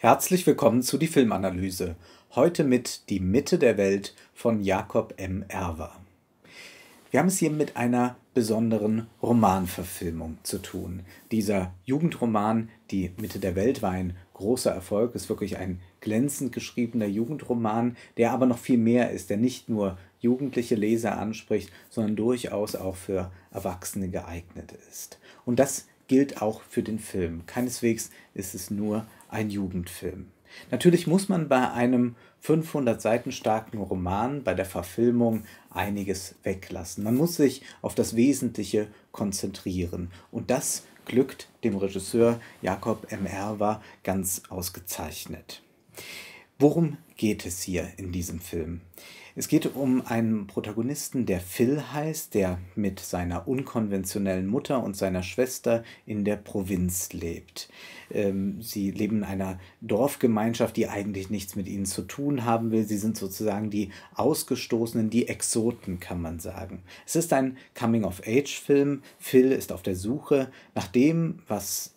Herzlich willkommen zu die Filmanalyse. Heute mit Die Mitte der Welt von Jakob M. Erwer. Wir haben es hier mit einer besonderen Romanverfilmung zu tun. Dieser Jugendroman Die Mitte der Welt war ein großer Erfolg, ist wirklich ein glänzend geschriebener Jugendroman, der aber noch viel mehr ist, der nicht nur jugendliche Leser anspricht, sondern durchaus auch für Erwachsene geeignet ist. Und das gilt auch für den Film. Keineswegs ist es nur ein Jugendfilm. Natürlich muss man bei einem 500 Seiten starken Roman bei der Verfilmung einiges weglassen. Man muss sich auf das Wesentliche konzentrieren. Und das glückt dem Regisseur Jakob M. Erwer ganz ausgezeichnet. Worum geht es hier in diesem Film. Es geht um einen Protagonisten, der Phil heißt, der mit seiner unkonventionellen Mutter und seiner Schwester in der Provinz lebt. Ähm, sie leben in einer Dorfgemeinschaft, die eigentlich nichts mit ihnen zu tun haben will. Sie sind sozusagen die Ausgestoßenen, die Exoten, kann man sagen. Es ist ein Coming-of-Age-Film. Phil ist auf der Suche nach dem, was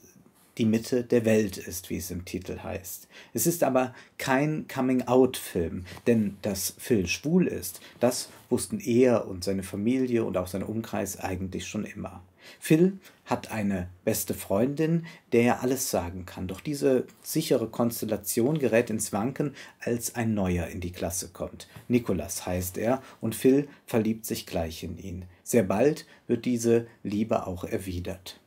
die Mitte der Welt ist, wie es im Titel heißt. Es ist aber kein Coming-out-Film, denn dass Phil schwul ist, das wussten er und seine Familie und auch sein Umkreis eigentlich schon immer. Phil hat eine beste Freundin, der er alles sagen kann, doch diese sichere Konstellation gerät ins Wanken, als ein Neuer in die Klasse kommt. Nikolas heißt er und Phil verliebt sich gleich in ihn. Sehr bald wird diese Liebe auch erwidert.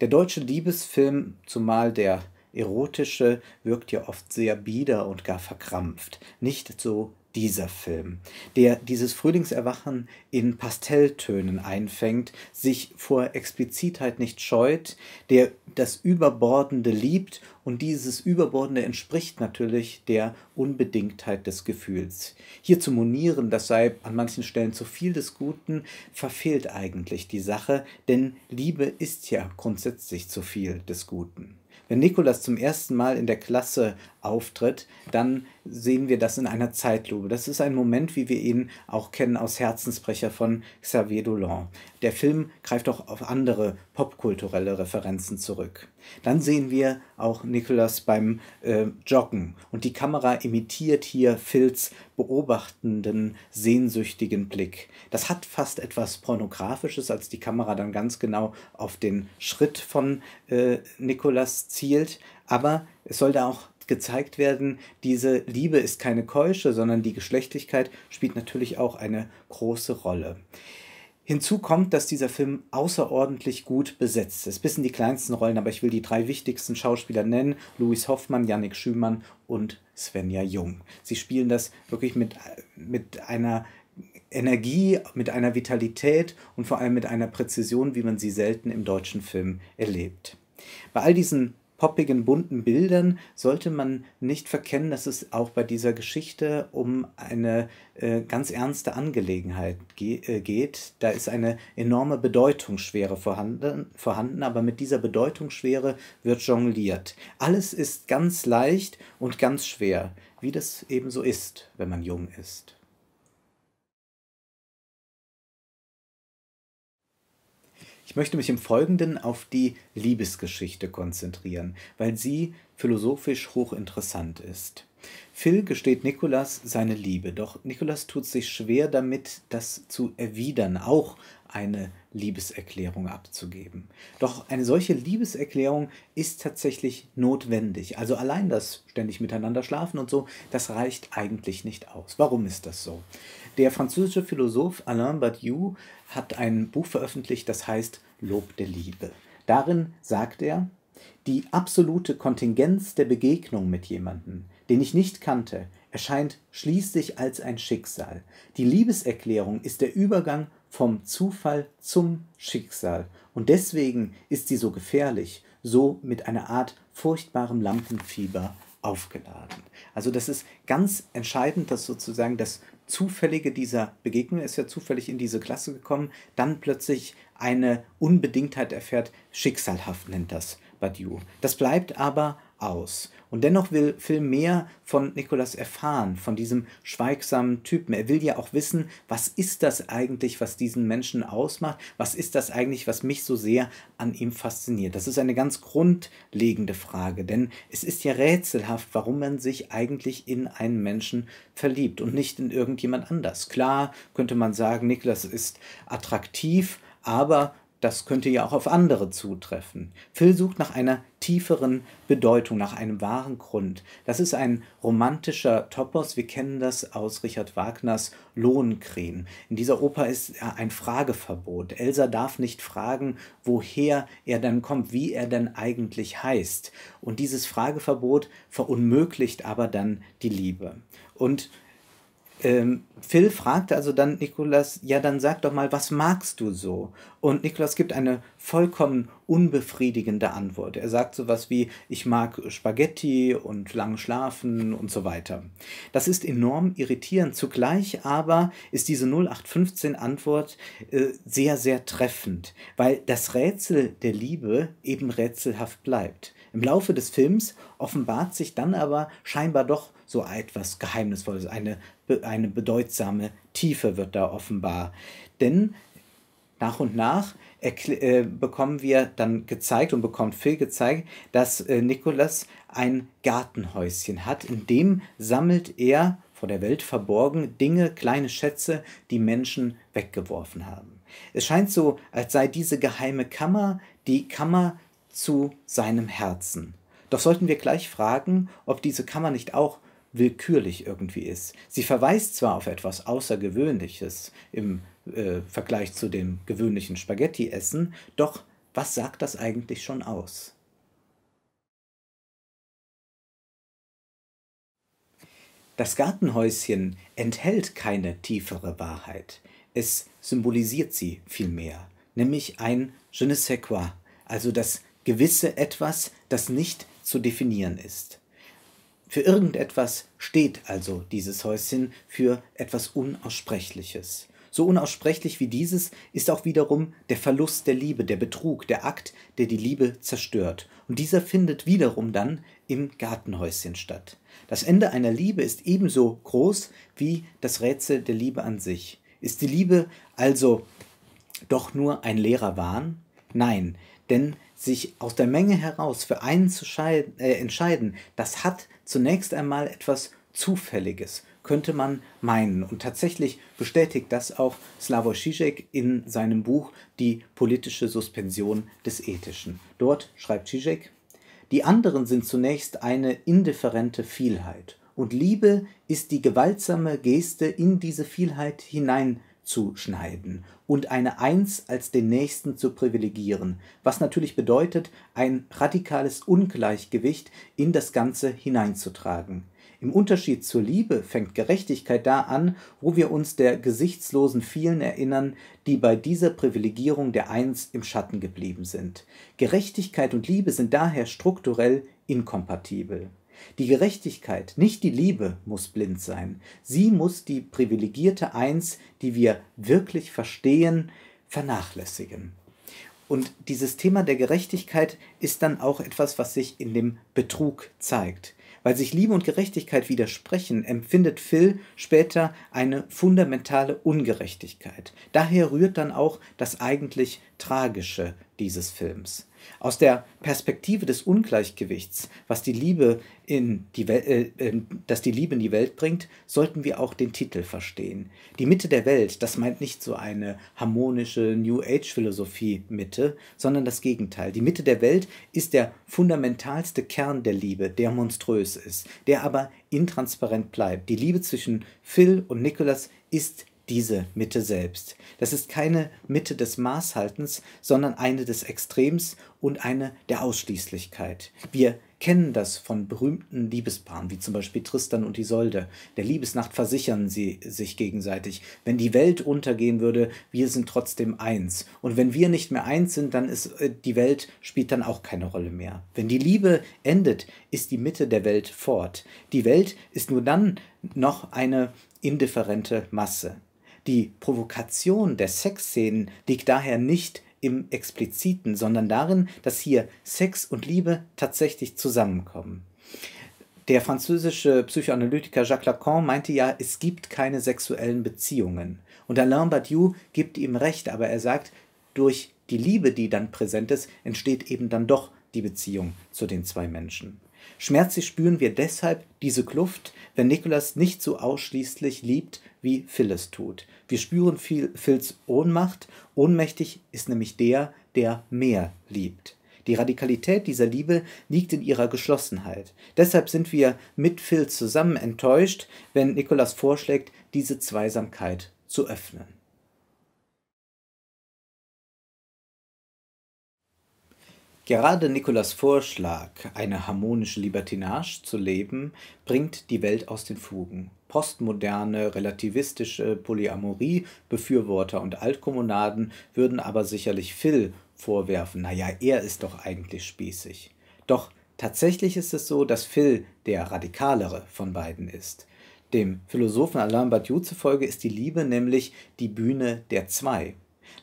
Der deutsche Liebesfilm, zumal der erotische, wirkt ja oft sehr bieder und gar verkrampft, nicht so dieser Film, der dieses Frühlingserwachen in Pastelltönen einfängt, sich vor Explizitheit nicht scheut, der das Überbordende liebt und dieses Überbordende entspricht natürlich der Unbedingtheit des Gefühls. Hier zu monieren, das sei an manchen Stellen zu viel des Guten, verfehlt eigentlich die Sache, denn Liebe ist ja grundsätzlich zu viel des Guten. Wenn Nikolas zum ersten Mal in der Klasse auftritt, dann sehen wir das in einer Zeitlupe. Das ist ein Moment, wie wir ihn auch kennen aus Herzensbrecher von Xavier Dolan. Der Film greift auch auf andere popkulturelle Referenzen zurück. Dann sehen wir auch Nicholas beim äh, Joggen und die Kamera imitiert hier Phils beobachtenden, sehnsüchtigen Blick. Das hat fast etwas Pornografisches, als die Kamera dann ganz genau auf den Schritt von äh, Nicholas zielt, aber es soll da auch gezeigt werden, diese Liebe ist keine keusche, sondern die Geschlechtlichkeit spielt natürlich auch eine große Rolle. Hinzu kommt, dass dieser Film außerordentlich gut besetzt ist. Bis in die kleinsten Rollen, aber ich will die drei wichtigsten Schauspieler nennen: Louis Hoffmann, Yannick Schümann und Svenja Jung. Sie spielen das wirklich mit, mit einer Energie, mit einer Vitalität und vor allem mit einer Präzision, wie man sie selten im deutschen Film erlebt. Bei all diesen poppigen, bunten Bildern sollte man nicht verkennen, dass es auch bei dieser Geschichte um eine äh, ganz ernste Angelegenheit ge äh, geht. Da ist eine enorme Bedeutungsschwere vorhanden, vorhanden, aber mit dieser Bedeutungsschwere wird jongliert. Alles ist ganz leicht und ganz schwer, wie das eben so ist, wenn man jung ist. Ich möchte mich im Folgenden auf die Liebesgeschichte konzentrieren, weil sie philosophisch hochinteressant ist. Phil gesteht Nikolas seine Liebe, doch Nikolas tut sich schwer damit, das zu erwidern, auch eine Liebeserklärung abzugeben. Doch eine solche Liebeserklärung ist tatsächlich notwendig. Also allein das ständig miteinander schlafen und so, das reicht eigentlich nicht aus. Warum ist das so? Der französische Philosoph Alain Badiou hat ein Buch veröffentlicht, das heißt Lob der Liebe. Darin sagt er, die absolute Kontingenz der Begegnung mit jemandem, den ich nicht kannte, erscheint schließlich als ein Schicksal. Die Liebeserklärung ist der Übergang vom Zufall zum Schicksal. Und deswegen ist sie so gefährlich, so mit einer Art furchtbarem Lampenfieber aufgeladen. Also das ist ganz entscheidend, dass sozusagen das zufällige dieser Begegnung, ist ja zufällig in diese Klasse gekommen, dann plötzlich eine Unbedingtheit erfährt, schicksalhaft nennt das Badiou. Das bleibt aber aus. Und dennoch will Phil mehr von Nikolas erfahren, von diesem schweigsamen Typen. Er will ja auch wissen, was ist das eigentlich, was diesen Menschen ausmacht? Was ist das eigentlich, was mich so sehr an ihm fasziniert? Das ist eine ganz grundlegende Frage, denn es ist ja rätselhaft, warum man sich eigentlich in einen Menschen verliebt und nicht in irgendjemand anders. Klar könnte man sagen, Niklas ist attraktiv, aber das könnte ja auch auf andere zutreffen. Phil sucht nach einer tieferen Bedeutung, nach einem wahren Grund. Das ist ein romantischer Topos, wir kennen das aus Richard Wagners Lohengrin. In dieser Oper ist äh, ein Frageverbot. Elsa darf nicht fragen, woher er dann kommt, wie er denn eigentlich heißt. Und dieses Frageverbot verunmöglicht aber dann die Liebe. Und ähm, Phil fragte also dann Nikolas, ja, dann sag doch mal, was magst du so? Und Nikolas gibt eine vollkommen unbefriedigende Antwort. Er sagt sowas wie, ich mag Spaghetti und lang schlafen und so weiter. Das ist enorm irritierend. Zugleich aber ist diese 0815-Antwort äh, sehr, sehr treffend, weil das Rätsel der Liebe eben rätselhaft bleibt. Im Laufe des Films offenbart sich dann aber scheinbar doch so etwas Geheimnisvolles, eine, eine bedeutsame Tiefe wird da offenbar. Denn nach und nach äh, bekommen wir dann gezeigt und bekommt Phil gezeigt, dass äh, Nikolas ein Gartenhäuschen hat, in dem sammelt er vor der Welt verborgen Dinge, kleine Schätze, die Menschen weggeworfen haben. Es scheint so, als sei diese geheime Kammer die Kammer zu seinem Herzen. Doch sollten wir gleich fragen, ob diese Kammer nicht auch willkürlich irgendwie ist. Sie verweist zwar auf etwas Außergewöhnliches im äh, Vergleich zu dem gewöhnlichen Spaghetti-Essen, doch was sagt das eigentlich schon aus? Das Gartenhäuschen enthält keine tiefere Wahrheit. Es symbolisiert sie vielmehr, nämlich ein je ne sais quoi, also das gewisse Etwas, das nicht zu definieren ist. Für irgendetwas steht also dieses Häuschen für etwas Unaussprechliches. So unaussprechlich wie dieses ist auch wiederum der Verlust der Liebe, der Betrug, der Akt, der die Liebe zerstört. Und dieser findet wiederum dann im Gartenhäuschen statt. Das Ende einer Liebe ist ebenso groß wie das Rätsel der Liebe an sich. Ist die Liebe also doch nur ein leerer Wahn? Nein, denn sich aus der Menge heraus für einen zu äh, entscheiden, das hat zunächst einmal etwas Zufälliges, könnte man meinen. Und tatsächlich bestätigt das auch Slavoj Žižek in seinem Buch Die politische Suspension des Ethischen. Dort schreibt Žižek, die anderen sind zunächst eine indifferente Vielheit. Und Liebe ist die gewaltsame Geste in diese Vielheit hinein zu schneiden und eine Eins als den nächsten zu privilegieren, was natürlich bedeutet, ein radikales Ungleichgewicht in das Ganze hineinzutragen. Im Unterschied zur Liebe fängt Gerechtigkeit da an, wo wir uns der gesichtslosen vielen erinnern, die bei dieser Privilegierung der Eins im Schatten geblieben sind. Gerechtigkeit und Liebe sind daher strukturell inkompatibel. Die Gerechtigkeit, nicht die Liebe, muss blind sein. Sie muss die privilegierte Eins, die wir wirklich verstehen, vernachlässigen. Und dieses Thema der Gerechtigkeit ist dann auch etwas, was sich in dem Betrug zeigt. Weil sich Liebe und Gerechtigkeit widersprechen, empfindet Phil später eine fundamentale Ungerechtigkeit. Daher rührt dann auch das eigentlich Tragische dieses Films. Aus der Perspektive des Ungleichgewichts, was die Liebe in die Welt, äh, ähm, das die Liebe in die Welt bringt, sollten wir auch den Titel verstehen. Die Mitte der Welt, das meint nicht so eine harmonische New Age Philosophie Mitte, sondern das Gegenteil. Die Mitte der Welt ist der fundamentalste Kern der Liebe, der monströs ist, der aber intransparent bleibt. Die Liebe zwischen Phil und Nicholas ist diese Mitte selbst. Das ist keine Mitte des Maßhaltens, sondern eine des Extrems und eine der Ausschließlichkeit. Wir kennen das von berühmten Liebespaaren, wie zum Beispiel Tristan und Isolde. Der Liebesnacht versichern sie sich gegenseitig. Wenn die Welt untergehen würde, wir sind trotzdem eins. Und wenn wir nicht mehr eins sind, dann ist äh, die Welt spielt dann auch keine Rolle mehr. Wenn die Liebe endet, ist die Mitte der Welt fort. Die Welt ist nur dann noch eine indifferente Masse. Die Provokation der Sexszenen liegt daher nicht im Expliziten, sondern darin, dass hier Sex und Liebe tatsächlich zusammenkommen. Der französische Psychoanalytiker Jacques Lacan meinte ja, es gibt keine sexuellen Beziehungen. Und Alain Badiou gibt ihm recht, aber er sagt, durch die Liebe, die dann präsent ist, entsteht eben dann doch die Beziehung zu den zwei Menschen. Schmerzlich spüren wir deshalb diese Kluft, wenn Nikolas nicht so ausschließlich liebt, wie Phyllis tut. Wir spüren Phils Ohnmacht. Ohnmächtig ist nämlich der, der mehr liebt. Die Radikalität dieser Liebe liegt in ihrer Geschlossenheit. Deshalb sind wir mit Phil zusammen enttäuscht, wenn Nikolas vorschlägt, diese Zweisamkeit zu öffnen. Gerade Nicolas Vorschlag, eine harmonische Libertinage zu leben, bringt die Welt aus den Fugen. Postmoderne, relativistische Polyamorie, Befürworter und Altkommunaden würden aber sicherlich Phil vorwerfen, naja, er ist doch eigentlich spießig. Doch tatsächlich ist es so, dass Phil der radikalere von beiden ist. Dem Philosophen Alain Badiou zufolge ist die Liebe nämlich die Bühne der Zwei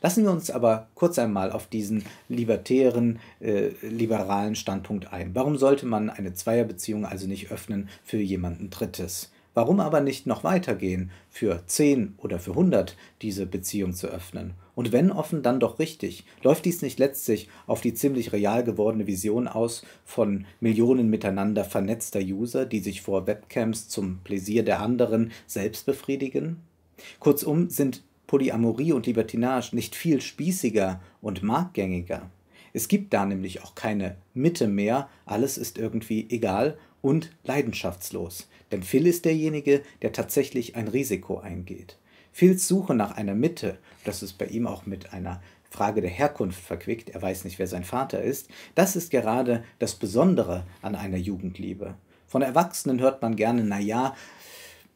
Lassen wir uns aber kurz einmal auf diesen libertären, äh, liberalen Standpunkt ein. Warum sollte man eine Zweierbeziehung also nicht öffnen für jemanden Drittes? Warum aber nicht noch weitergehen, für 10 oder für 100 diese Beziehung zu öffnen? Und wenn offen, dann doch richtig. Läuft dies nicht letztlich auf die ziemlich real gewordene Vision aus von Millionen miteinander vernetzter User, die sich vor Webcams zum Pläsier der anderen selbst befriedigen? Kurzum sind Polyamorie und Libertinage nicht viel spießiger und marktgängiger? Es gibt da nämlich auch keine Mitte mehr, alles ist irgendwie egal und leidenschaftslos. Denn Phil ist derjenige, der tatsächlich ein Risiko eingeht. Phils Suche nach einer Mitte, das ist bei ihm auch mit einer Frage der Herkunft verquickt, er weiß nicht, wer sein Vater ist, das ist gerade das Besondere an einer Jugendliebe. Von Erwachsenen hört man gerne, naja,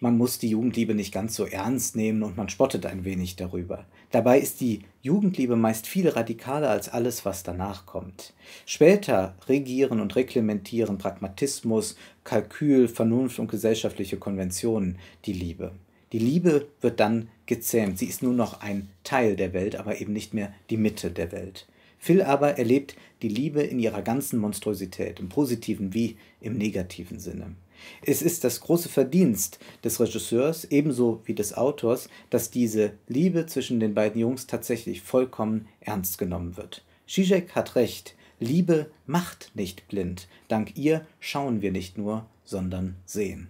man muss die Jugendliebe nicht ganz so ernst nehmen und man spottet ein wenig darüber. Dabei ist die Jugendliebe meist viel radikaler als alles, was danach kommt. Später regieren und reglementieren Pragmatismus, Kalkül, Vernunft und gesellschaftliche Konventionen die Liebe. Die Liebe wird dann gezähmt. Sie ist nur noch ein Teil der Welt, aber eben nicht mehr die Mitte der Welt. Phil aber erlebt die Liebe in ihrer ganzen Monstrosität, im positiven wie im negativen Sinne. Es ist das große Verdienst des Regisseurs ebenso wie des Autors, dass diese Liebe zwischen den beiden Jungs tatsächlich vollkommen ernst genommen wird. Zizek hat recht, Liebe macht nicht blind. Dank ihr schauen wir nicht nur, sondern sehen.